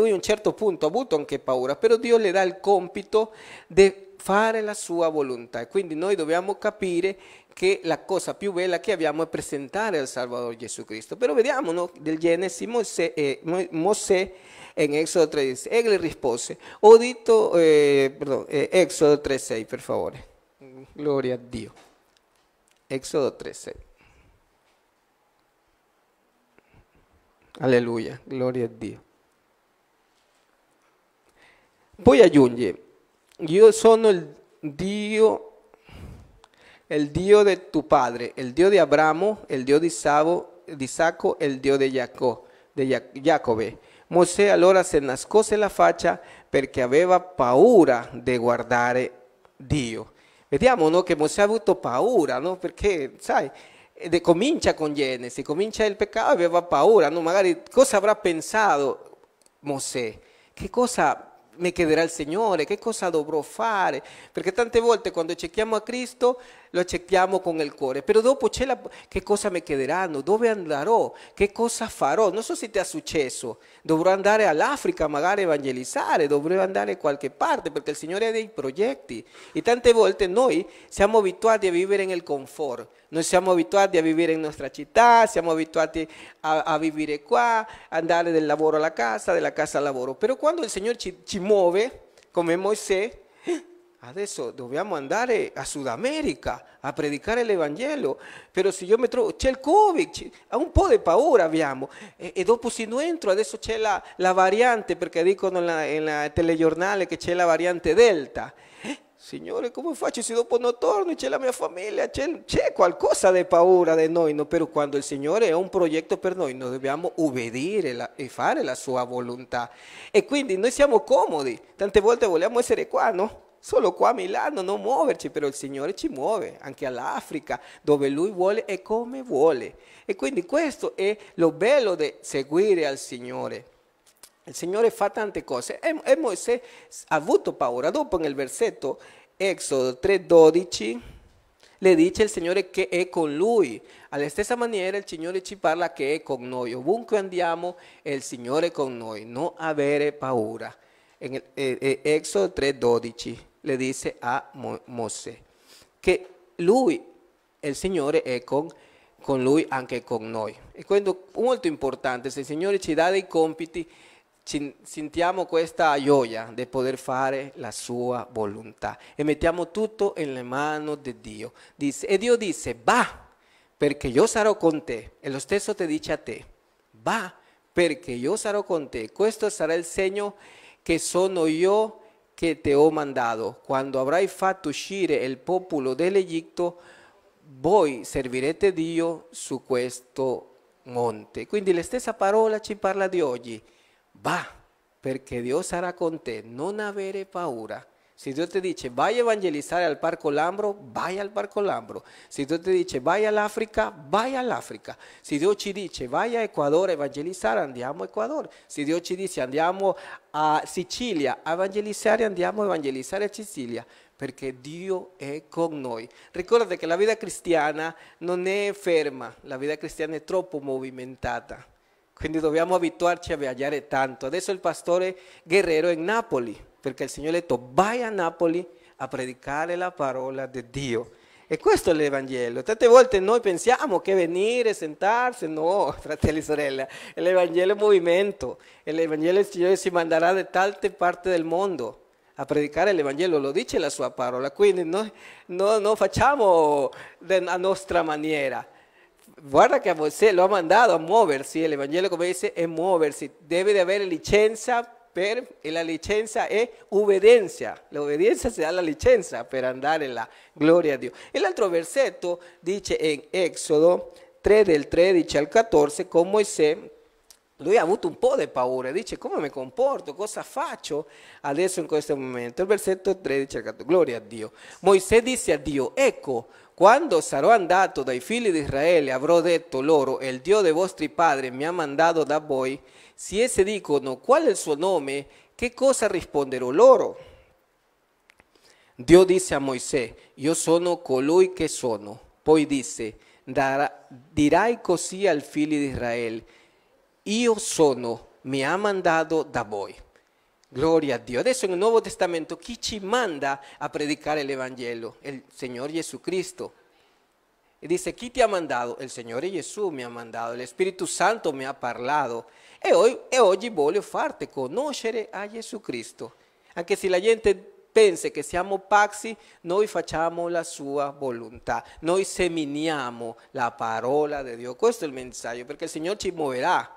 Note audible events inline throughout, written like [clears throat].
lui a un certo punto ha avuto anche paura, però Dio le dà il compito di fare la sua volontà. E Quindi noi dobbiamo capire che la cosa più bella che abbiamo è presentare al Salvatore Gesù Cristo. Però vediamo no? del Genesi Mosè, eh, Mosè in Exodo 13. Egli rispose, ho detto, eh, perdon, eh, Exodo 3.6 per favore. Mm, gloria a Dio. Exodo 3.6. Alleluia, gloria a Dio. Poi aggiunge, Yo soy el Dios, el Dios de tu padre, El Dios de Abramo, el Dios de Isabo, de el el Jacob. Dio jacob se di Giacobbe. Mosè allora se nascose la faccia perché aveva paura de guardare Dio. Vediamo no, che Mosè ha avuto paura, no? perché sai, comincia con Genesi, comincia el pecado, aveva paura, no? magari cosa avrà pensato Mosè? Che cosa ne chiederà il Signore, che cosa dovrò fare? Perché tante volte quando cerchiamo a Cristo lo accettiamo con el cuore. Pero después, pues, ¿qué la, che cosa me andaré? dove cosas qué cosa No Non te ha sucedido. è successo, a andare áfrica magari evangelizar, ir eh, andar a cualquier parte porque el Señor es de y Y tante veces, noi siamo abituati a en el confort. noi siamo habituados a vivir en nuestra ciudad. siamo habituados a, vivir aquí. qua, andare del a la casa, de la casa al trabajo. Pero cuando el Señor ci, ci muove, come Moisés, adesso dobbiamo andare a Sud America a predicare l'Evangelo, però se io mi trovo, c'è il Covid, un po' di paura abbiamo, e, e dopo se non entro, adesso c'è la, la, variante, perché dicono nel telegiornale che c'è la variante Delta. Eh, signore, come faccio se dopo non torno? C'è la mia famiglia, c'è, qualcosa di paura di noi, no? però quando il Signore è un progetto per noi, noi dobbiamo obbedire la, e fare la sua volontà. E quindi noi siamo comodi, tante volte vogliamo essere qua, no? solo qua a Milano non muoverci, però il Signore ci muove anche all'Africa, dove Lui vuole e come vuole. E quindi questo è lo bello di seguire al Signore. Il Signore fa tante cose e, e Mosè ha avuto paura. Dopo nel versetto Exodo 3:12 le dice il Signore che è con lui. Alla stessa maniera il Signore ci parla che è con noi. Ovunque andiamo il Signore è con noi. Non avere paura. In, in, in Exodo 3:12 le dice a Mo Mosè che lui, il Signore, è con, con lui anche con noi. E questo è molto importante, se il Signore ci dà dei compiti, ci, sentiamo questa gioia di poter fare la sua volontà e mettiamo tutto nelle mani di Dio. Dice, e Dio dice, va, perché io sarò con te. E lo stesso ti dice a te, va, perché io sarò con te. Questo sarà il segno che sono io che ti ho mandato. Quando avrai fatto uscire il popolo dell'Egitto, voi servirete Dio su questo monte. Quindi la stessa parola ci parla di oggi. Va, perché Dio sarà con te, non avere paura. Si Dios te dice, vaya a evangelizar al Parco Lambro, vaya al Parco Lambro. Si Dios te dice, vaya al África, vaya al África. Si Dios te dice, vaya a Ecuador a evangelizar, andiamo a Ecuador. Si Dios te dice, andiamo a Sicilia a evangelizar, andiamo a evangelizar a Sicilia. Porque Dios es con noi. Ricordate que la vida cristiana no es ferma, la vida cristiana es troppo movimentata. Quindi dobbiamo abituarci a viajar tanto. Adesso il pastore Guerrero en in Napoli. perché il Signore ha detto vai a Napoli a predicare la parola di Dio. E questo è l'Evangelo. Tante volte noi pensiamo che venire, sentarsi, no, [laughs] fratelli e sorelle, l'Evangelo è movimento, l'Evangelo del Signore si manderà da tante parti del mondo a predicare l'Evangelo, lo dice la sua parola, quindi noi non facciamo a nostra maniera. Guarda che a Mosè lo ha mandato a muoversi, l'Evangelo come dice è muoversi, deve di avere licenza per, licencia la es La La obediencia se da la licenza andar en la gloria a Dios El otro versetto dice en Éxodo 3 del 13 al 14 con Moisés. lui ha avuto un po' di paura, dice come mi comporto, cosa faccio adesso in questo momento. Il versetto 13, gloria a Dio. Mosè dice a Dio, ecco, quando sarò andato dai figli di Israele avrò detto loro, il Dio dei vostri padri mi ha mandato da voi, se essi dicono qual è il suo nome, che cosa risponderò loro? Dio dice a Mosè, io sono colui che sono. Poi dice, dirai così al figlio di Israele yo sono, me ha mandato da voi. Gloria a Dio. en el Nuevo Testamento chi ci manda a predicar el Evangelio? el Señor Jesucristo dice, ¿quién te ha mandado? El Señor Jesús me ha mandado, el Espíritu Santo me ha parlado. E hoy, e oggi voglio farti conoscere a Jesucristo. Anche se la gente pensa che siamo Paxi noi facciamo la sua volontà, noi seminiamo la parola de Dio. Questo è il messaggio, perché il Signore ci muoverà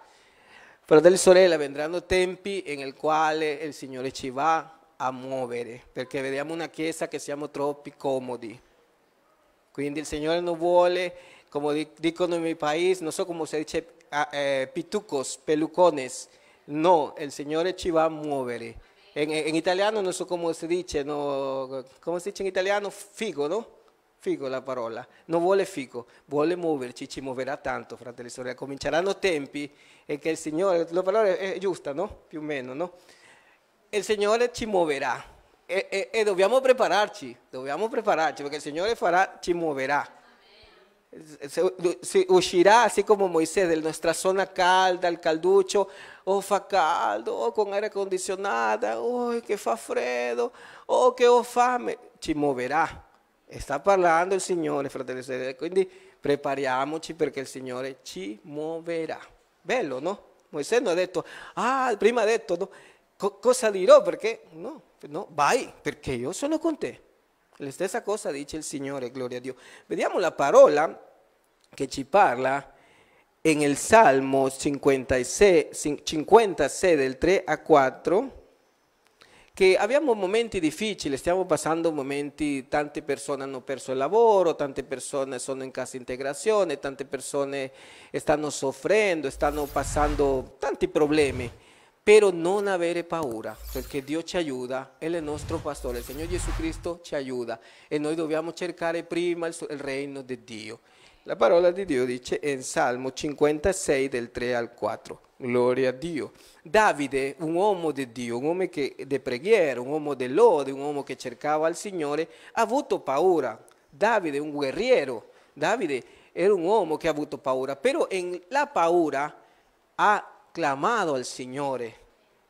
del Sorella, vendranno tempi en el quale eh, el Señor nos va a muovere, eh, Porque vediamo una chiesa che siamo troppo comodi. Quindi el Señor no vuole, como dicono en mi país, no sé cómo se dice, ah, eh, pitucos, pelucones. No, el Señor nos va a muovere. En, italiano no sé cómo se dice, no, se dice en italiano, figo, no? Figo la parola, non vuole figo, vuole muoverci, ci muoverà tanto, fratelli e sorelle. Cominceranno tempi e che il Signore, la parola è giusta, no? Più o meno, no? Il Signore ci muoverà e, e, e dobbiamo prepararci, dobbiamo prepararci perché il Signore farà, ci muoverà. Se uscirá así como Moisés de nuestra zona calda, el calducho, oh fa caldo, oh con aire acondicionada, oh que fa fredo, oh que oh fame, ci moverá. E sta parlando il Signore, fratelli e sorelle, quindi prepariamoci perché il Signore ci muoverà. Bello, no? Mosè non ha detto, ah, prima ha detto, no, co- cosa dirò? Perché? No, no, vai, perché io sono con te. La stessa cosa dice il Signore, gloria a Dio. Vediamo la parola che ci parla in il Salmo 56, 56 del 3 a 4 che abbiamo momenti difficili, stiamo passando momenti, tante persone hanno perso il lavoro, tante persone sono in casa integrazione, tante persone stanno soffrendo, stanno passando tanti problemi, però non avere paura, perché Dio ci aiuta, È il nostro pastore, il Signore Gesù Cristo ci aiuta e noi dobbiamo cercare prima il, il regno di Dio. La palabra de Dios dice en Salmo 56 del 3 al 4, gloria a Dios. David, un hombre de Dios, un hombre de de preghiera, un hombre de lode, un hombre que cercava al Señor, ha avuto paura. Davide, un guerriero, Davide era un uomo que ha avuto paura, pero in la paura ha clamado al Señor.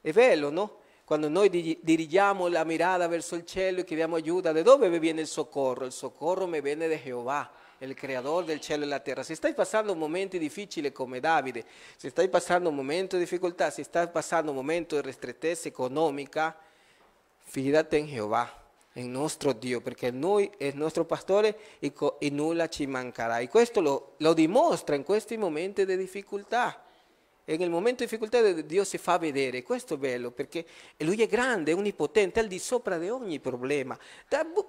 Es bello, no? Cuando noi dirigiamo la mirada verso el cielo e chiediamo ayuda, ¿de dónde viene el socorro? El socorro me viene de Jehová el Creador del cielo la tierra. Si Si pasando un momento difíciles como David, si estáis pasando un momento de dificultad, si estás pasando un momento de restricción económica, fíjate en Jehová. en nuestro Dios, porque Él es nuestro pastor y y nulla ci Y esto lo, lo en en este momentos momento de dificultad. E nel momento di difficoltà Dio si fa vedere, questo è bello perché lui è grande, è onnipotente, al di sopra di ogni problema.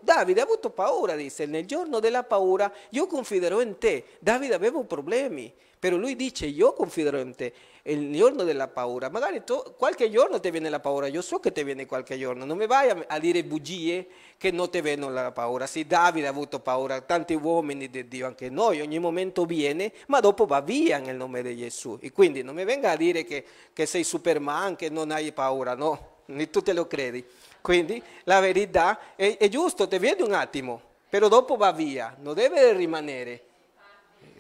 Davide ha avuto paura, disse, nel giorno della paura io confiderò in te. Davide aveva problemi, però lui dice io confiderò in te il giorno della paura. Magari tu, qualche giorno ti viene la paura, io so che ti viene qualche giorno, non mi vai a, a dire bugie che non ti vengono la paura. Sì, Davide ha avuto paura, tanti uomini di Dio, anche noi, ogni momento viene, ma dopo va via nel nome di Gesù. E quindi non mi venga a dire che, che sei Superman, che non hai paura, no, tu te lo credi. Quindi la verità è, è giusto, ti viene un attimo, però dopo va via, non deve rimanere,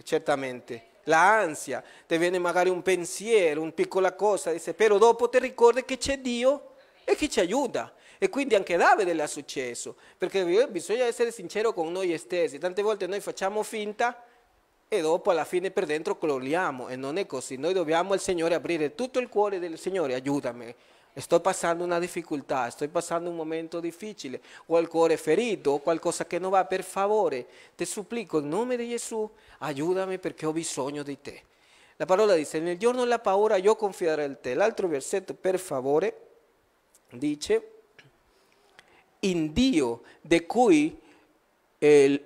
certamente l'ansia, ti viene magari un pensiero, una piccola cosa, però dopo ti ricordi che c'è Dio e che ci aiuta. E quindi anche Davide l'ha successo, perché bisogna essere sincero con noi stessi. Tante volte noi facciamo finta e dopo alla fine per dentro gloriamo e non è così. Noi dobbiamo al Signore aprire tutto il cuore del Signore, aiutami. Estoy pasando una dificultad, estoy pasando un momento difícil, o cualquier ferito, algo que no va, per favore, te suplico, en nome di Gesù, ayúdame perché oh, ho bisogno de te. La palabra dice, en nel giorno la paura confiaré en ti. El otro versetto, per favore, dice, in Dio de cui el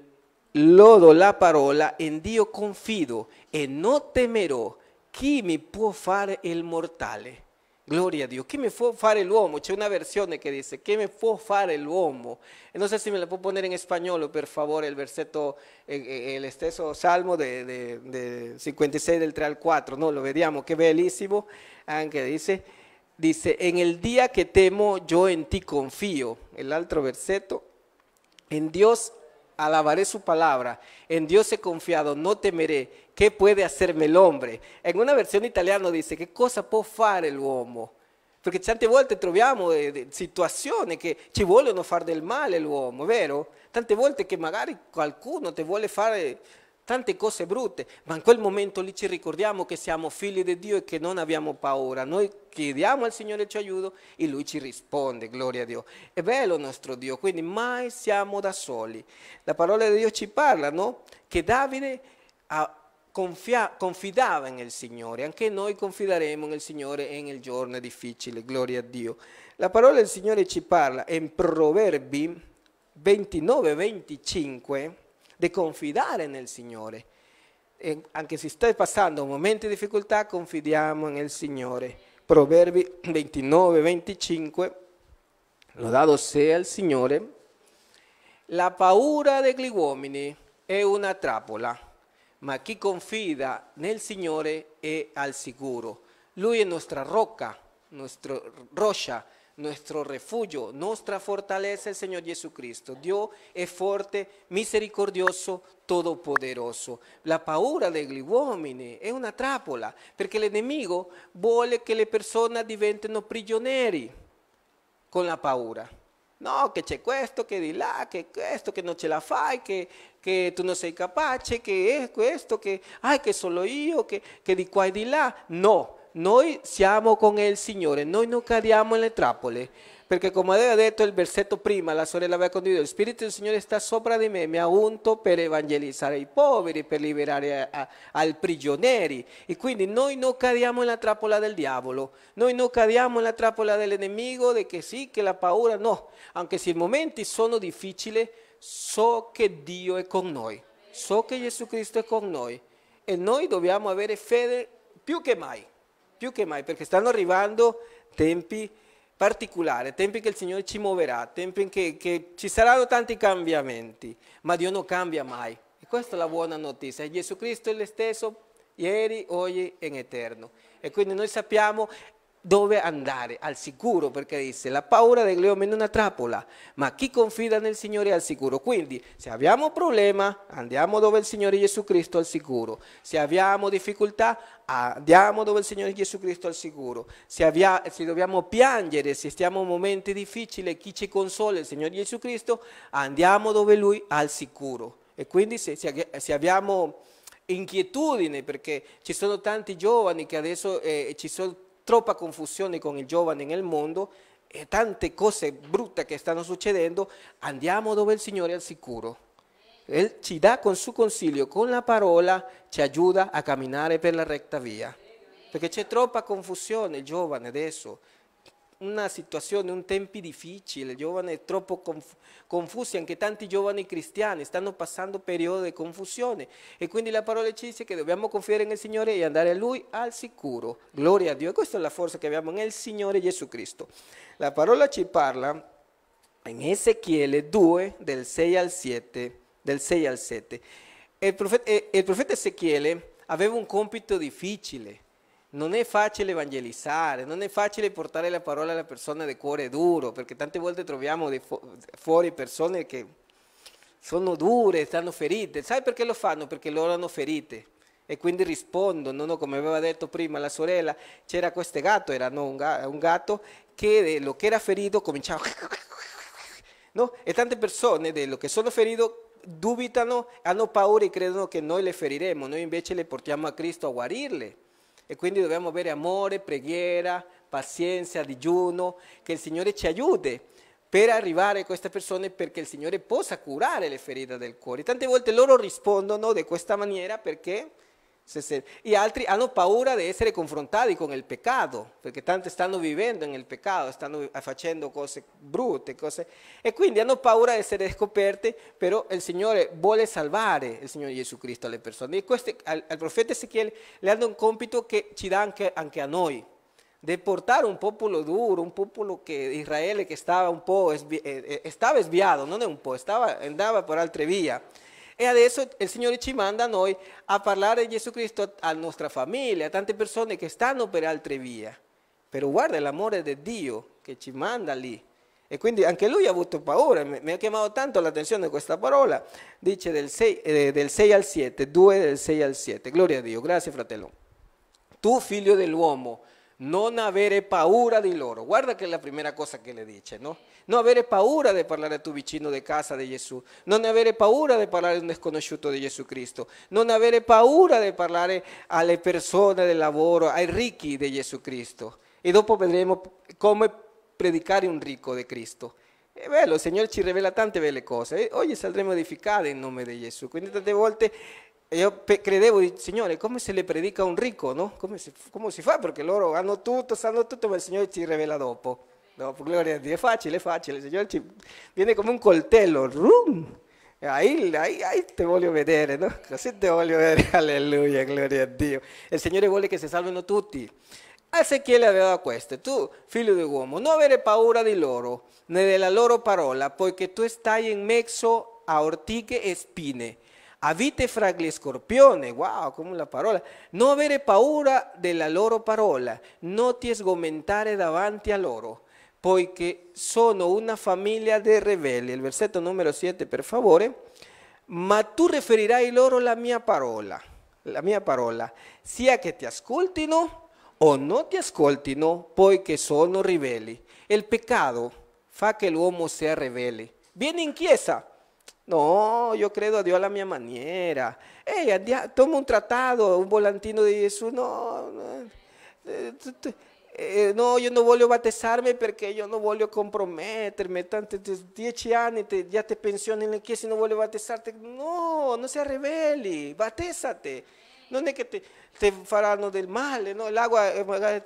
lodo la parola, en Dios confido e no temerò chi me può fare el mortale. Gloria a Dios. me fue me hacer el uomo? Hay una versión que dice, ¿Qué me fue hacer el homo? Eh, no sé si me la puedo poner en español, por favor, el versetto, eh, eh, el exceso salmo de, 56 del 3 al 4, no? Lo veríamos, qué belísimo. Ah, dice, dice, en el día que temo, yo en ti confío. El otro verseto, en Dios alabaré su palabra, en Dios he confiado, no temeré, ¿qué puede hacerme el hombre? En una versión italiana dice, ¿qué cosa può fare l'uomo? Porque tante volte troviamo eh, de situazioni che ci vogliono fare del el l'uomo, vero? Tante volte che magari qualcuno te vuole fare tante cose brutte, ma in quel momento lì ci ricordiamo che siamo figli di Dio e che non abbiamo paura. Noi chiediamo al Signore ci aiuto e Lui ci risponde, gloria a Dio. È bello il nostro Dio, quindi mai siamo da soli. La parola di Dio ci parla, no? Che Davide ha, ah, confia, confidava nel Signore, anche noi confideremo nel Signore e nel giorno difficile, gloria a Dio. La parola del Signore ci parla in Proverbi 29-25 di confidare nel Signore. E eh, anche se stai passando un momento di difficoltà, confidiamo nel Signore. Proverbi 29, 25, lodato sia il Signore. La paura degli uomini è una trappola, ma chi confida nel Signore è al sicuro. Lui è nostra rocca, nostra roccia nuestro refugio, nuestra fortaleza, el Señor Jesucristo. Dios es fuerte, misericordioso, todopoderoso. La paura gli uomini es una trappola, el enemigo vuole que le personas diventino prigionieri con la paura. No, che c'è questo, che di là, que esto que no ce la fai, que que tu non sei capace, che è questo, che, ai, que solo io, que che di qua e di là. No, noi siamo con il Signore, noi non cadiamo nelle trappole. Perché come aveva detto il versetto prima, la sorella aveva condiviso, il Spirito del Signore sta sopra di me, mi ha unto per evangelizzare i poveri, per liberare i eh, prigionieri. E quindi noi non cadiamo nella trappola del diavolo, noi non cadiamo nella trappola dell'inemico, di che sì, che la paura, no. Anche se i momenti sono difficili, so che Dio è con noi, so che Gesù Cristo è con noi. E noi dobbiamo avere fede più che mai più che mai, perché stanno arrivando tempi particolari, tempi che il Signore ci muoverà, tempi in che, che ci saranno tanti cambiamenti, ma Dio non cambia mai. E questa è la buona notizia, Gesù Cristo è lo stesso ieri, oggi e in eterno. E quindi noi sappiamo dove andare al sicuro perché dice la paura dell'uomo è una trappola ma chi confida nel Signore è al sicuro quindi se abbiamo un problema andiamo dove il Signore Gesù Cristo è al sicuro se abbiamo difficoltà andiamo dove il Signore Gesù Cristo è al sicuro se, abbia, se dobbiamo piangere se stiamo in momenti difficili chi ci consola il Signore Gesù Cristo andiamo dove Lui è al sicuro e quindi se, se, se abbiamo inquietudine perché ci sono tanti giovani che adesso eh, ci sono troppa confusione con il giovane nel mondo e tante cose brutte che stanno succedendo, andiamo dove il Signore è al sicuro. Él ci dà con suo consiglio, con la parola, ci aiuta a camminare per la recta via. Perché c'è troppa confusione, giovane, adesso. una situación, un tempi difícil, el giovani troppo conf confusi, anche tanti giovani cristiani stanno pasando periodi de confusión. Y e quindi la parola ci dice debemos confiar en el Señor y e andare a Lui al sicuro. Gloria a Dios. e questa è la fuerza que abbiamo en el Señor Jesucristo. La parola ci parla en Ezequiel 2 del 6 al 7. Del 6 al 7. E il, profeta, Ezequiel profeta un compito difícil. non è facile evangelizzare, non è facile portare la parola alla persona di cuore duro, perché tante volte troviamo fuori persone che sono dure, stanno ferite. Sai perché lo fanno? Perché loro hanno ferite. E quindi rispondono, no? come aveva detto prima la sorella, c'era questo gatto, era no? un, gatto, che lo che era ferito cominciava... [laughs] No? E tante persone di dello che sono ferito dubitano, hanno paura e credono che noi le feriremo, noi invece le portiamo a Cristo a guarirle. E quindi dobbiamo avere amore, preghiera, pazienza, digiuno, che il Signore ci aiuti per arrivare a queste persone perché il Signore possa curare le ferite del cuore. Tante volte loro rispondono di questa maniera perché Y altri hanno ah, paura de ser confrontados con el pecado Porque tanto viviendo en el pecado Están haciendo cosas brutte, cose, e quindi hanno paura de ser Pero pero el señor eh, vuole salvar el señor jesucristo Cristo alle persone. y al, profeta Ezequiel le dan un compito Que nos da anche, a noi, deportar un pueblo duro, un pueblo que Israel eh, que estaba un poco eh, Estaba desviado, no de un poco estaba por por vía y adesso il Signore ci manda a noi a parlare di Gesù Cristo a nostra famiglia, a tante persone che stanno per altre vie. Pero guarda amor de Dio que ci manda lì. E eh, quindi anche lui ha avuto paura, mi ha chiamato tanto l'attenzione questa parola, dice del 6, eh, del 6 al 7, 2 del 6 al 7, gloria a Dio, grazie fratello. Tu figlio dell'uomo, no avere paura de loro. Guarda que es la primera cosa que le dice, no? Non avere paura de parlare a tu vicino de casa de Jesús no avere paura de hablar a un desconocido de Jesucristo, no non avere paura hablar parlare alle persona del lavoro, ai ricchi de Jesucristo y después veremos cómo predicar predicare un rico de Cristo. el bello, il ci revela tante belle cose. Oggi en edificati in nome de Gesù. Quindi tante volte io credevo, Signore, come se le predica a un ricco, no? Come si, come si, fa? Perché loro hanno tutto, sanno tutto, ma il Signore ci rivela dopo. No, gloria a Dio, è facile, è facile. Il Signore ci viene come un coltello, rum! Ahí, ahí, ahí te voglio vedere, no? Così te voglio vedere, [laughs] alleluia, gloria a Dio. Il Signore vuole che si salvino tutti. Ah, Ezechiele aveva questo, tu, figlio di uomo, non avere paura di loro, né della loro parola, poiché tu stai in mezzo a ortiche e spine Habite fragli scorpione. wow, come la parola. No avere paura de la loro parola, No ti sgomentare davanti a loro, Porque sono una familia de rebeli. El versetto número 7, per favore. Ma tu riferirai loro la mia parola, la mia parola, sia que te ascoltino o no ti ascoltino, poiché sono ribelli. El pecado fa el uomo sea ribelle. Viene in chiesa no, yo creo a Dios a la mi manera. Hey, toma un tratado, un volantino de Jesús. No, no, eh, eh, no yo no voglio batizarme porque yo no a comprometerme. Tanto, 10 años ya te pensiones en la iglesia y no voglio batizarte. No, no seas rebelde, batízate. No es que te, te del mal, ¿no? El agua, eh,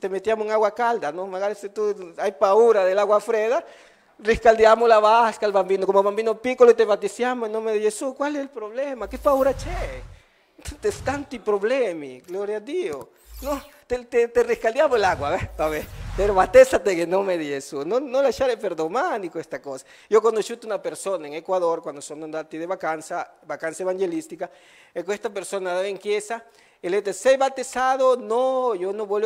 te, metíamos en agua calda, ¿no? tú, hay paura del agua freda riscaldiamo la vasca al bambino, como bambino piccolo te battesiamo in nome di Gesù, ¿Cuál es el problema? Che paura c'è? tantos problemas, gloria a Dios. No, te, te, el riscaldiamo l'acqua, eh? vabbè, però que in nome di Gesù, no non lasciare per domani esta cosa. Yo conocí conosciuto una persona en Ecuador cuando son andati de vacanza, vacanza evangelística esta esta persona andava la chiesa e le dice, sei batezado? No,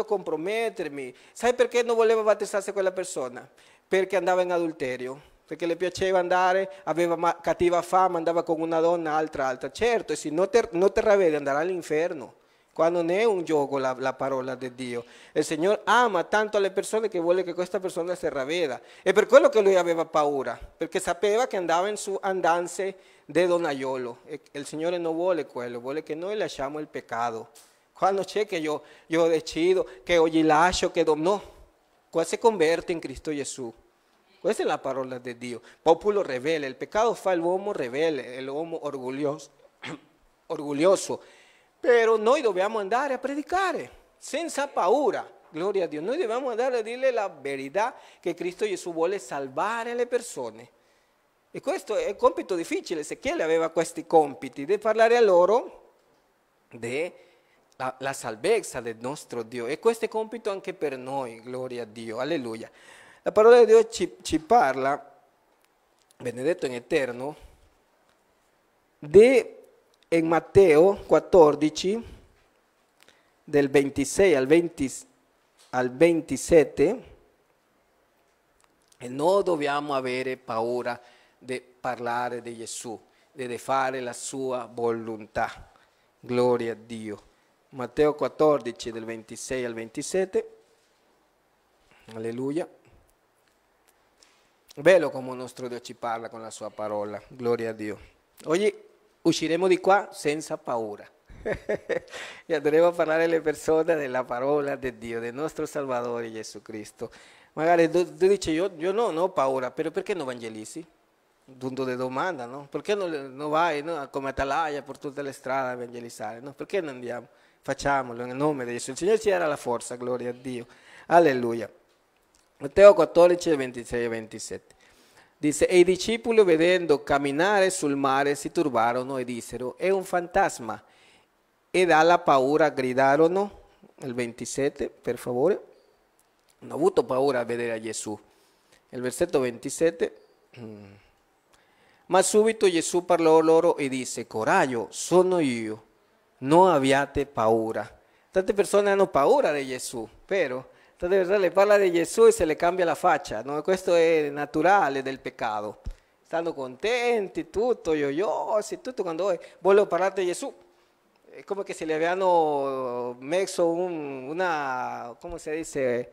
comprometerme. non por qué no perché a voleva con la persona? Porque andaba en adulterio, perché le piaceva andare, aveva cattiva fama, andava con una donna, altra, altra. Certo, se no te, non te al al all'inferno. Quando non è un gioco la, la, parola di Dio. Il Signore ama tanto le persone che vuole che esta persona se raveda. Es per quello che lui aveva paura, Porque sapeva que andaba en su andance de donaiolo. E, el il Signore non vuole quello, vuole che noi lasciamo il peccato. Quando c'è che io, io decido, che oggi lascio, che no se convierte en Cristo Jesús? Questa es la parola de Dio. Popolo revele, el pecado fa l'uomo el l'uomo orgoglioso, [clears throat] orgulloso. Pero noi dobbiamo andare a predicar, eh, senza paura. Gloria a Dios. Noi debemos andare a decirle la verdad, que Cristo quiere salvar a las persone. Y esto es un compito difficile. Ezequiel aveva questi este compiti de parlare a loro de la, la salvezza del nostro Dio. E questo è compito anche per noi, gloria a Dio, alleluia. La parola di Dio ci, ci parla, benedetto in eterno, di in Matteo 14, del 26 al, 20, al 27, e non dobbiamo avere paura di parlare di Gesù, di fare la sua volontà. Gloria a Dio. Matteo 14 del 26 al 27. Alleluia. Bello come il nostro Dio ci parla con la sua parola, gloria a Dio. Oggi usciremo di qua senza paura. [laughs] e andremo a parlare alle persone della parola di Dio, del nostro Salvatore Gesù Cristo. Magari tu, dici io, io no, non ho paura, però perché non evangelizzi? punto di domanda, no? Perché non, non vai no? come Atalaya per tutte le strade a evangelizzare? No? Perché non andiamo? Facciamolo nel nome di Gesù. Il Signore ci darà la forza, gloria a Dio. Alleluia. Matteo 14, 26 e 27. Dice, e i discepoli vedendo camminare sul mare si turbarono e dissero, è un fantasma. E dalla paura gridarono, il 27 per favore, hanno avuto paura a vedere a Gesù. Il versetto 27. súbito, subito Gesù parló loro y dice: coraggio, sono yo? No abbiate paura. Tante personas no paura de Jesús, pero, Tante verdad le parla de Jesús y se le cambia la facha, no? questo è naturale del peccato. Stanno yo, si todo, cuando quando a hablar de Jesús, es como que se le habían mexo un, una, ¿cómo se dice?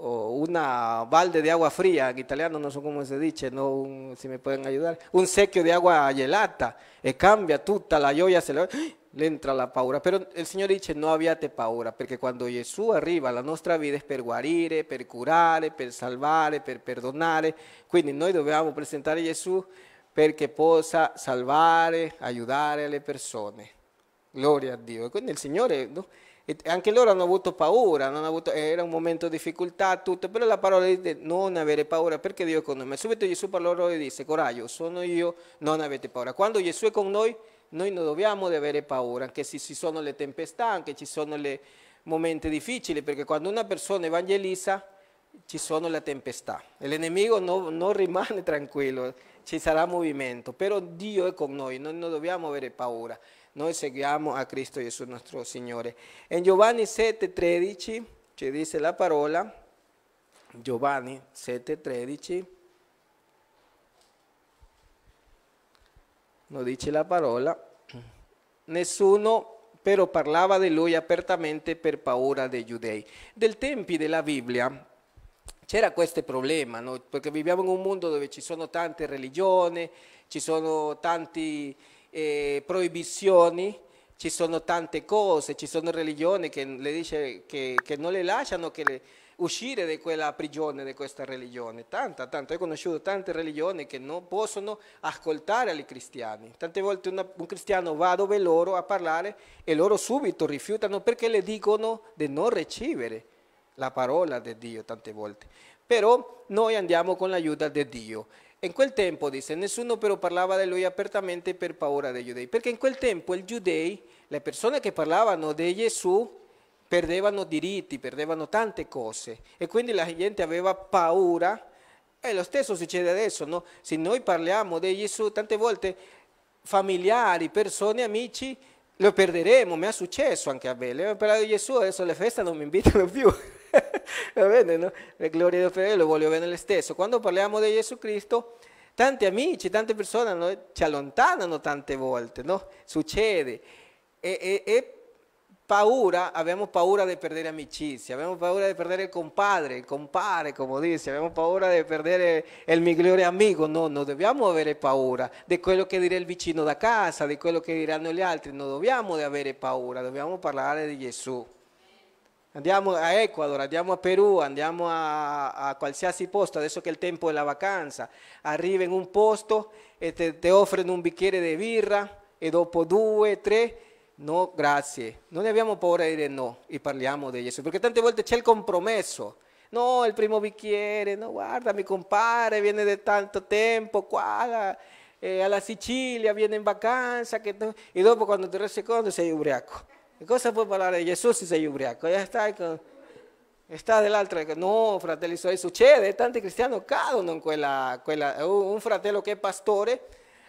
una balde de agua fría, en italiano no sé cómo se dice, no si me pueden ayudar, un sequio de agua gelata, Y eh, cambia tutta la joya, se [gasps] le, entra la paura. Pero el Señor dice no abbiate paura, Porque cuando Jesús arriba la nuestra vida es per guarire, per curare, per salvare, per perdonare, quindi noi dobbiamo presentare Gesù perché possa salvare, a las personas Gloria a Dios quindi il No? E anche loro hanno avuto paura, hanno avuto, eh, era un momento di difficoltà, tutto, però la parola dice non avere paura perché Dio è con noi. subito Gesù parla loro e dice, coraggio, sono io, non avete paura. Quando Gesù è con noi, noi non dobbiamo avere paura, anche se ci sono le tempestà, anche se ci sono i momenti difficili, perché quando una persona evangelizza ci sono le tempestà. L'enemico non, non rimane [laughs] tranquillo, ci sarà movimento, però Dio è con noi, noi non dobbiamo avere paura noi seguiamo a Cristo Gesù nostro Signore. In Giovanni 7,13 ci dice la parola, Giovanni 7,13, non dice la parola, nessuno però parlava di lui apertamente per paura dei giudei. Del tempi della Bibbia c'era questo problema, no? perché viviamo in un mondo dove ci sono tante religioni, ci sono tanti eh, proibizioni, ci sono tante cose, ci sono religioni che, le dice, che, che non le lasciano che le, uscire da quella prigione, di questa religione. Tanta, tanta, ho conosciuto tante religioni che non possono ascoltare i cristiani. Tante volte una, un cristiano va dove loro a parlare e loro subito rifiutano perché le dicono di non ricevere la parola di Dio tante volte. Però noi andiamo con l'aiuto di Dio. In quel tempo, disse, nessuno però parlava di lui apertamente per paura dei giudei, perché in quel tempo i giudei, le persone che parlavano di Gesù, perdevano diritti, perdevano tante cose e quindi la gente aveva paura. E eh, lo stesso succede adesso, no? Se noi parliamo di Gesù, tante volte familiari, persone, amici, lo perderemo, mi è successo anche a me, le ho imparato Gesù, adesso le feste non mi invitano più, [laughs] va bene, no? Le glorie del Padre lo voglio bene lo stesso. Quando parliamo di Gesù Cristo, tanti amici, tante persone no? ci allontanano tante volte, no? Succede. E, e, e paura, Habíamos paura de perder amicizia, abbiamo paura de perder el compadre, El compadre como dice, abbiamo paura de perder el migliore amigo, no, no, Debíamos haber paura di lo que dirá el vicino de casa, lo que que diranno gli altri, No dobbiamo haber paura, Debíamos parlare de Jesús, Andiamo a Ecuador, andiamo a Perú, andiamo a, a, qualsiasi posto, adesso che è il tempo della vacanza, Arriba en un posto este, Te ti un bicchiere de birra Y eh, dopo due, tre no, gracias. No le paura por en no y parliamo de eso porque tante volte eché el compromiso No, el primo quiere, no, guarda, mi compadre, viene de tanto tempo eh, a la, Sicilia, viene en vacanza, y pues, Y dopo quando ti rendi sei ubriaco. ¿Qué cosa puoi parlare Jesús Gesù se sei ubriaco? Ya está está del que no fratelli eso sucede, tanti cristianos caen in quella, quella, un fratello que es pastore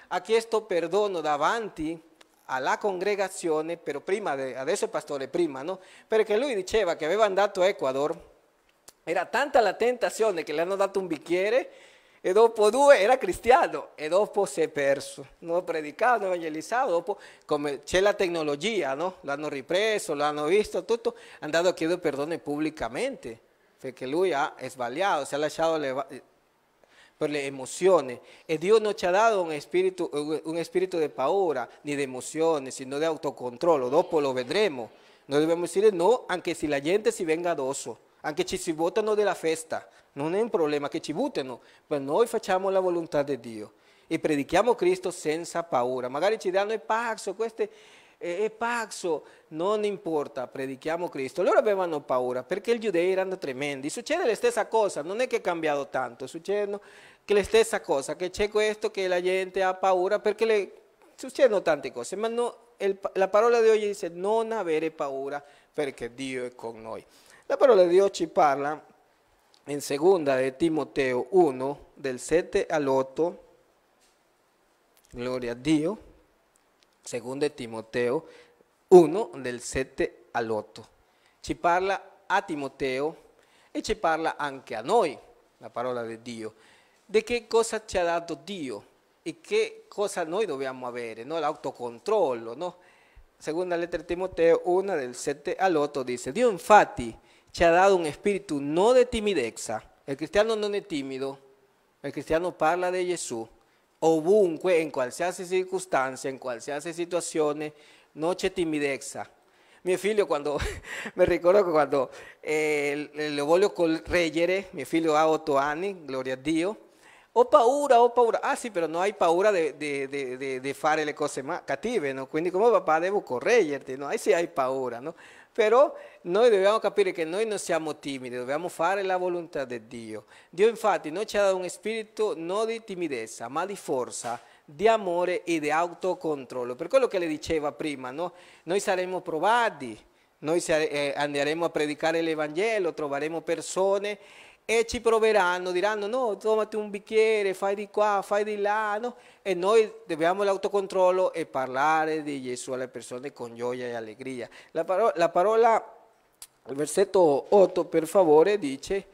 aquí esto perdono davanti a la congregaciones, pero prima, de, ese pastor prima, no? Pero que lui diceva que había andado a Ecuador, era tanta la tentación de que le han dado un bicchiere e dopo due era cristiano e dopo se perso, no predicado, no evangelizado, dopo come c'è la tecnología, no? Lo han ripreso, han visto, tutto, han dado a perdón públicamente, pubblicamente que lui ha esbaleado, se ha lasciato por pues, las emociones. El eh, Dios no te ha dado un espíritu, un espíritu de paura ni de emociones, sino de autocontrol. Dopo pues, lo vendremos. No debemos decir no, aunque si la gente si venga doso, aunque ci si votano de la festa, no es un problema que ci votano, pero pues, noi facciamo la voluntad de Dios y predichiamo Cristo senza paura. Magari ci danno paz. pazzo, e paxo, no importa, Prediquemos Cristo. Loro avevano paura perché el judío era tremendo. Succede la stessa cosa, no es que ha cambiado tanto, succede che la stessa cosa, que checo esto, que la gente ha paura porque le... tantas tante cosas ma no, la palabra de hoy dice no avere paura porque Dios è con noi. La palabra de Dios ci parla en segunda de Timoteo 1, del 7 al 8. gloria a Dios. Según de Timoteo 1, del 7 al 8. Ci parla a Timoteo y ci parla anche a noi, la parola de Dio, ¿De che cosa ci ha dato Dio e che cosa noi dobbiamo avere, no? l'autocontrollo. No? Seconda lettera Timoteo 1, del 7 al 8, dice, Dio infatti ci ha dato un spirito no de timidezza, il cristiano non è timido, il cristiano parla de Gesù, ovunque cualquier sea en en situación, sea situaciones, timidez. Mi hijo, figlio, [laughs] me recuerdo cuando que cuando eh, lo voglio Reyere, mi figlio ha otto años, gloria a Dios, o oh, paura, o oh, paura. Ah sí, pero no hay paura de fare le cose cative, no? Quindi como papá, debo corregirte, no? Ahí sí hay paura, no? Però noi dobbiamo capire che noi non siamo timidi, dobbiamo fare la volontà di Dio. Dio infatti non ci ha dato un spirito non di timidezza, ma di forza, di amore e di autocontrollo. Per quello che le diceva prima, no? noi saremo provati, noi sare- eh, andremo a predicare l'Evangelo, troveremo persone e ci proveranno, diranno no, tomati un bicchiere, fai di qua, fai di là, no? e noi dobbiamo l'autocontrollo e parlare di Gesù alle persone con gioia e allegria. La parola, la parola, il versetto 8 per favore dice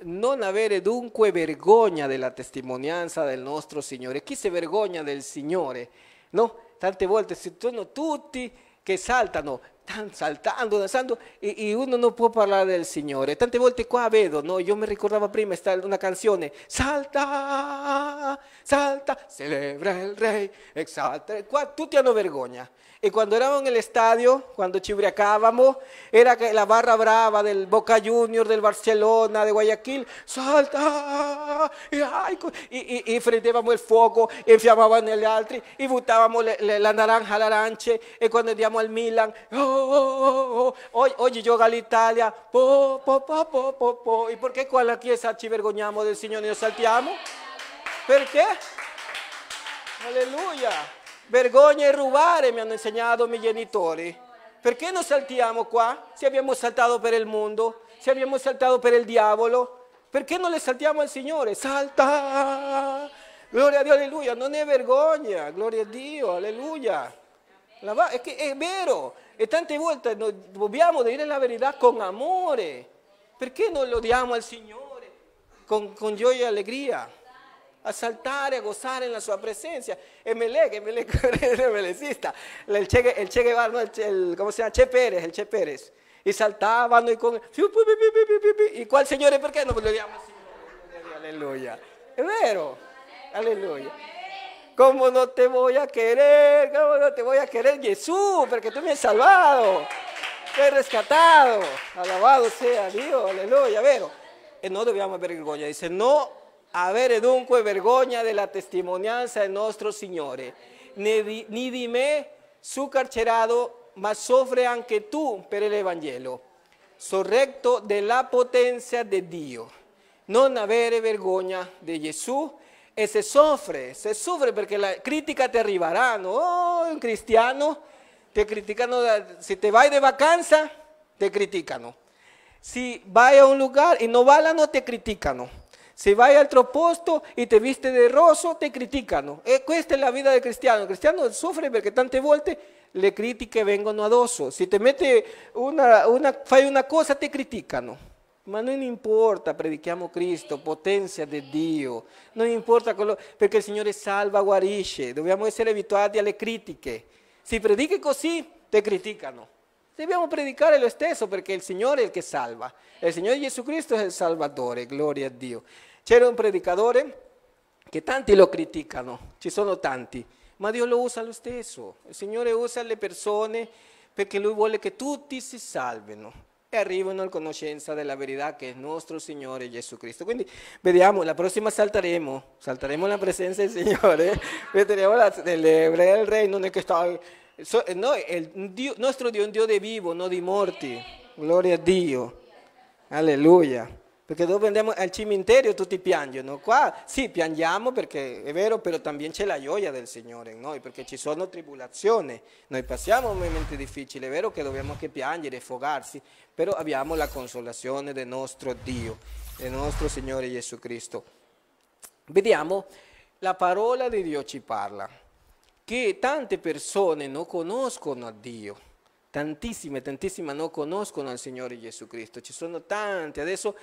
non avere dunque vergogna della testimonianza del nostro Signore. Chi si vergogna del Signore? No? Tante volte si sono tutti che saltano, están saltando, danzando, y, uno no puede hablar del Señor. Tante volte qua vedo, no? Yo me recordaba prima una canción, ¿eh? salta, salta, celebra el Rey, exalta. Qua tutti hanno vergüenza. Y cuando éramos en el estadio, cuando chibriacábamos, era la barra brava del Boca Junior, del Barcelona, de Guayaquil, salta, y, enfrentábamos el foco, y en el altri, y botábamos la naranja, la aranche, y cuando íbamos al Milan, oh, oh, oh, oh oye, yo a Italia, ¿y por qué la aquí es chivergoñamos del Señor y nos salteamos? ¿Por qué? Aleluya. Vergogna e rubare mi hanno insegnato i miei genitori. Perché non saltiamo qua? Se abbiamo saltato per il mondo, se abbiamo saltato per il diavolo, perché non le saltiamo al Signore? Salta! Gloria a Dio, alleluia. Non è vergogna, gloria a Dio, alleluia. è, che è vero. E tante volte dobbiamo dire la verità con amore. Perché non lo diamo al Signore? Con, con gioia e allegria. a saltar y a en la sua presencia. Emelec, Emelec [laughs] el el che Guevara, no, el ¿cómo se llama? Che Pérez, el Che Pérez. Y saltaban y con... ¿Y cuál, señores? ¿Por qué no le pues llamamos Aleluya. ¿Es vero? Aleluya. ¿Cómo no te voy a querer? ¿Cómo no te voy a querer, Jesús? Porque tú me has salvado. Te has rescatado. Alabado sea Dios. Aleluya. Vero. Eh, no debíamos vergüenza. Dice, no avere dunque de la testimonianza de Nuestro Señor, Ni dime su me su aunque tú, soffre anche Evangelio. per l'Evangelo, de la potenza de Dios, Non avere vergogna de Gesù e se sufre, se sufre porque la crítica te arribará. no? Oh, un cristiano te critican si te vas de vacanza, te critican. Si vas a un lugar y no va, no te critican. Se a al troposto y te viste de roso, te critican. E es eh, la vida del cristiano. El cristiano sufre porque tante volte le critiche vengono addosso. Si te mete una, una, una cosa, te critican. Ma no importa, predichiamo Cristo, potencia de Dios. No importa porque el il Signore salva, Debemos ser habituados a alle critiche. Si predique así, te critican. Debemos predicar lo stesso porque el Señor es el que salva. El Señor Jesucristo es el salvador, eh, gloria a Dios. C'era un predicador eh, que tanti lo critican, ci sono tanti, ma Dio lo usa lo stesso. El Señor usa las personas perché Lui vuole che tutti si salven e arrivano alla conoscenza della de la verdad que es nuestro señor jesucristo Quindi vediamo, la prossima saltaremos, saltaremos la presencia del Señor. [laughs] vedremo el del no es que che sta So, eh, noi, il Dio, nostro Dio è un Dio di vivo, non di morti. Gloria a Dio. Alleluia. Perché dopo andiamo al cimitero tutti piangono. Qua sì, piangiamo perché è vero, però también c'è la gioia del Signore in noi, perché ci sono tribolazioni. Noi passiamo momenti difficili, è vero che dobbiamo anche piangere, sfogarsi, però abbiamo la consolazione del nostro Dio, del nostro Signore Gesù Cristo. Vediamo, la parola di Dio ci parla che tante persone non conoscono a Dio, tantissime, tantissime non conoscono al Signore Gesù Cristo, ci sono tante, adesso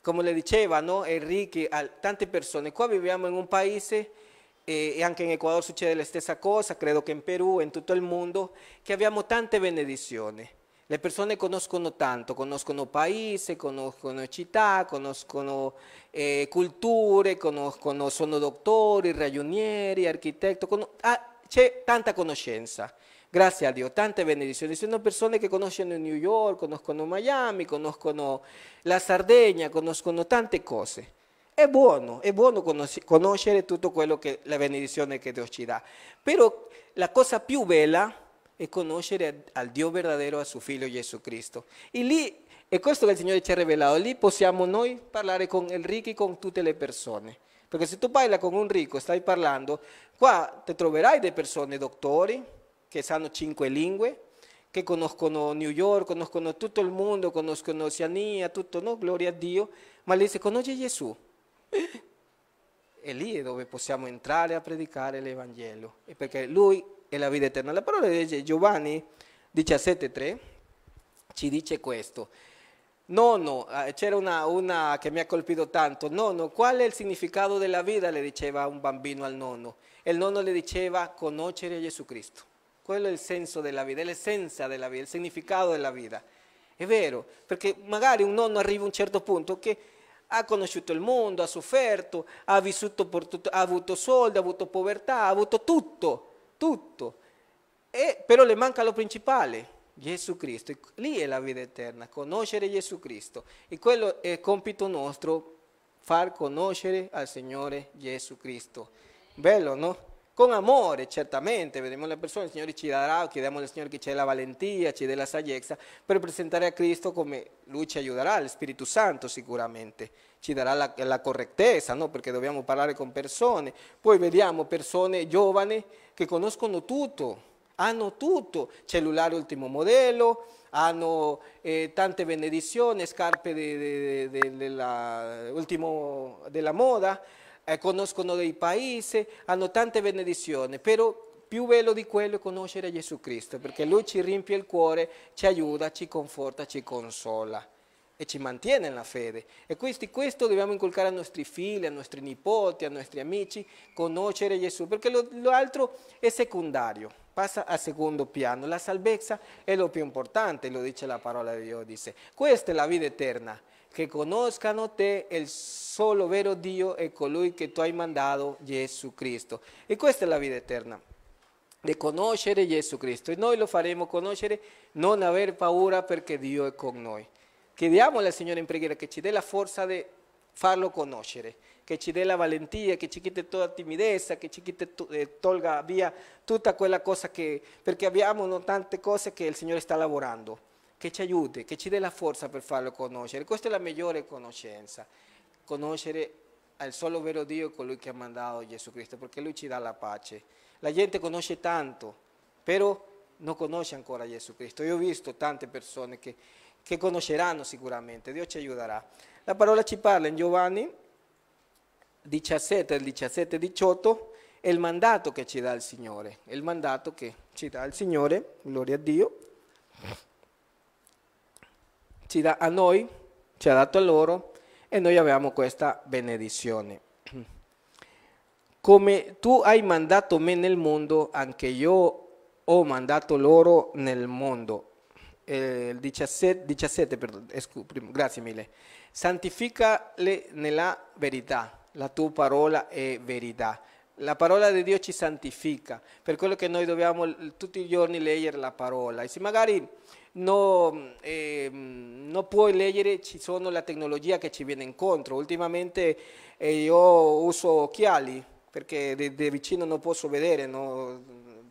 come le diceva no, Enrique, tante persone, qua viviamo in un paese e anche in Ecuador succede la stessa cosa, credo che in Perù, in tutto il mondo, che abbiamo tante benedizioni. Le persone conoscono tanto, conoscono paesi, conoscono città, conoscono eh, culture, conoscono, sono dottori, ragionieri, architetti, con, ah, c'è tanta conoscenza. Grazie a Dio, tante benedizioni. Sono persone che conoscono New York, conoscono Miami, conoscono la Sardegna, conoscono tante cose. È buono, è buono conoscere tutto quello che la benedizione che Dio ci dà. Però la cosa più bella è conoscere al Dio verdadero, a suo figlio Gesù Cristo. E lì è questo che il Signore ci ha rivelato, lì possiamo noi parlare con Enrique e con tutte le persone. Perché se tu parla con un ricco, e stai parlando, qua ti troverai delle persone, dottori, che sanno cinque lingue, che conoscono New York, conoscono tutto il mondo, conoscono Oceania, tutto, no? Gloria a Dio. Ma lei se conosce Gesù. E lì è dove possiamo entrare a predicare l'Evangelo. Perché lui è la vita eterna. La parola di Giovanni 17.3 ci dice questo. Nonno, ah, c'era una, una, che mi ha colpito tanto, nonno, qual è il significato della vita? Le diceva un bambino al nonno. il nonno le diceva conoscere Gesù Cristo. Quello è il senso della vita, l'essenza della vita, il significato della vita. È vero, perché magari un nonno arriva a un certo punto che ha conosciuto il mondo, ha sofferto, ha vissuto per tutto, ha avuto soldi, ha avuto povertà, ha avuto tutto, tutto. E, però le manca lo principale, Gesù Cristo, lì è la vita eterna, conoscere Gesù Cristo. E quello è compito nostro, far conoscere al Signore Gesù Cristo. Bello, no? Con amore, certamente, vedremo le persone, il Signore ci darà, chiediamo al Signore che ci dà la valentia, ci dà la saggezza, per presentare a Cristo come Lui ci aiuterà, lo Spirito Santo sicuramente, ci darà la, la correttezza, no? perché dobbiamo parlare con persone. Poi vediamo persone giovani che conoscono tutto, hanno tutto, cellulare ultimo modello, hanno eh, tante benedizioni, scarpe de, de, de, della, ultimo, della moda, eh, conoscono dei paesi, hanno tante benedizioni, però più bello di quello è conoscere Gesù Cristo, perché Lui ci riempie il cuore, ci aiuta, ci conforta, ci consola. e ci mantiene la fede. E questi, questo dobbiamo inculcare a nostri figli, a nostri nipoti, a nostri amici, conoscere Gesù, perché lo, lo otro è secondario, passa a segundo piano. La salvezza es lo più importante, lo dice la palabra de Dios. dice. Questa è la vida eterna, che conoscano te, el solo vero Dios e colui che tú hai mandado, Jesucristo. Y E questa la vida eterna De conocer a Jesucristo. e noi lo faremo conoscere No aver paura porque Dios è con noi. Chiediamole al Signore in preghiera che ci dia la forza di farlo conoscere, che ci dia la valentia, che ci quite tutta timidezza, che ci quite, eh, tolga via tutta quella cosa che, perché abbiamo no, tante cose che il Signore sta lavorando, che ci aiuti, che ci dia la forza per farlo conoscere. Questa è la migliore conoscenza, conoscere al solo vero Dio e colui che ha mandato Gesù Cristo, perché Lui ci dà la pace. La gente conosce tanto, però non conosce ancora Gesù Cristo. Io ho visto tante persone che che conosceranno sicuramente, Dio ci aiuterà. La parola ci parla in Giovanni 17, il 17, 18, è il mandato che ci dà il Signore, è il mandato che ci dà il Signore, gloria a Dio, ci dà a noi, ci ha dato a loro e noi abbiamo questa benedizione. Come tu hai mandato me nel mondo, anche io ho mandato loro nel mondo. Eh, il 17, 17 perdone, scu, prima, grazie mille. Santificale nella verità, la tua parola è verità. La parola di Dio ci santifica, per quello che noi dobbiamo tutti i giorni leggere la parola. E se magari non eh, no puoi leggere, ci sono la tecnologia che ci viene incontro. Ultimamente eh, io uso occhiali, perché di, vicino non posso vedere, no?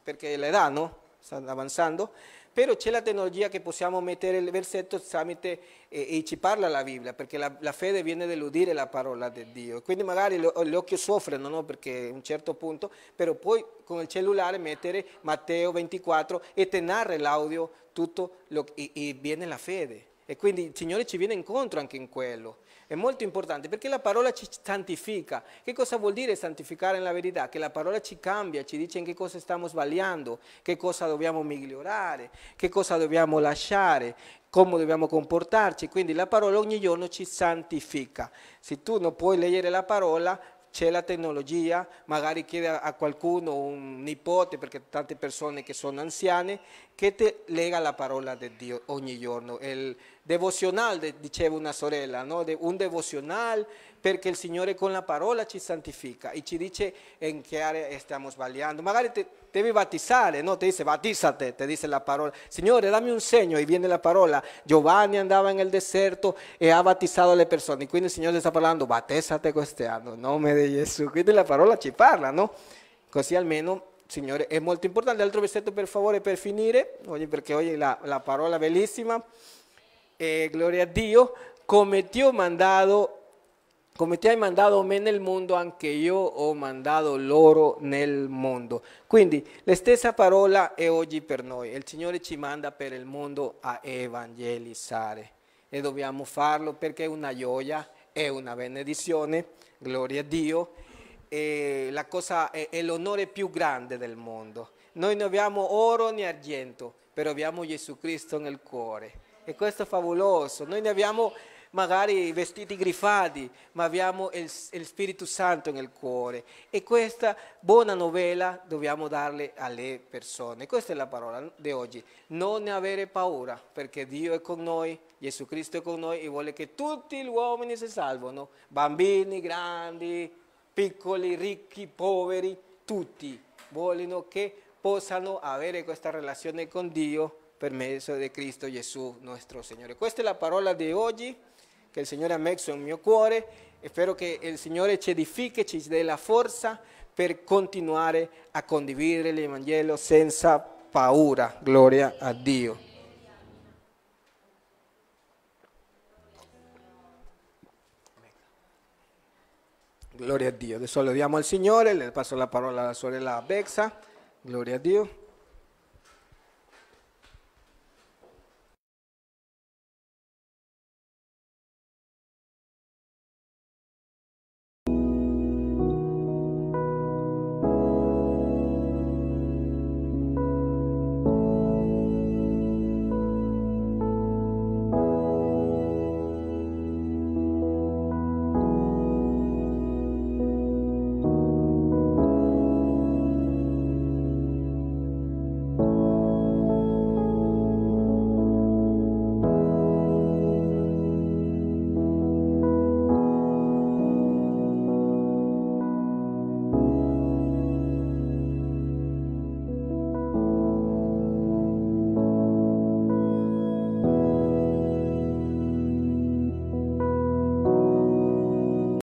perché l'età no? sta avanzando però c'è la tecnologia che possiamo mettere il versetto tramite e, e parla la Bibbia, perché la, la fede viene dall'udire la parola di Dio. Quindi magari l'occhio soffre, no? perché a un certo punto, però poi con il cellulare mettere Matteo 24 e te narra l'audio tutto lo, e, e viene la fede. E quindi il Signore ci viene incontro anche in quello. È molto importante perché la parola ci santifica. Che cosa vuol dire santificare nella verità? Che la parola ci cambia, ci dice in che cosa stiamo sbagliando, che cosa dobbiamo migliorare, che cosa dobbiamo lasciare, come dobbiamo comportarci. Quindi la parola ogni giorno ci santifica. Se tu non puoi leggere la parola, c'è la tecnologia, magari chiede a qualcuno, un nipote, perché tante persone che sono anziane, che ti lega la parola di Dio ogni giorno. Il devozionale, diceva una sorella, no? un devozionale perché il Signore con la parola ci santifica e ci dice in che area stiamo sbagliando. Magari te, debes batizar, ¿eh? no te dice batízate, te dice la palabra, Señores, dame un seño y viene la palabra, Giovanni andaba en el desierto, y eh, ha batizado a la persona. Y cuando el Señor le está hablando, batízate costeando, nombre de Jesús, Y la palabra chiparla ¿no? no? Pues al menos, señores, es muy importante. otro versetto, per favore, per finire, Oye, porque oye la, la parola bellísima. Eh, gloria a Dios, cometió mandado, come ti hai mandato me nel mondo, anche io ho mandato loro nel mondo. Quindi la stessa parola è oggi per noi. Il Signore ci manda per il mondo a evangelizzare e dobbiamo farlo perché è una gioia, è una benedizione, gloria a Dio, è, cosa, è, è l'onore più grande del mondo. Noi non abbiamo oro né argento, però abbiamo Gesù Cristo nel cuore. E questo è favoloso. Noi ne abbiamo magari vestiti grifati, ma abbiamo il, il Spirito Santo nel cuore. E questa buona novella dobbiamo darle alle persone. Questa è la parola di oggi. Non ne avere paura, perché Dio è con noi, Gesù Cristo è con noi e vuole che tutti gli uomini si salvano, bambini, grandi, piccoli, ricchi, poveri, tutti vogliono che possano avere questa relazione con Dio Permiso de Cristo Jesús nuestro Señor Esta la palabra de hoy Que el Señor ha en mi mi cuore Espero que el Señor nos ci edifique, ci la fuerza Para continuar a el Evangelio senza paura. Gloria a Dios Gloria a Dio. eso le damos al Señor le paso la a la sorella Bexa. Gloria a Dios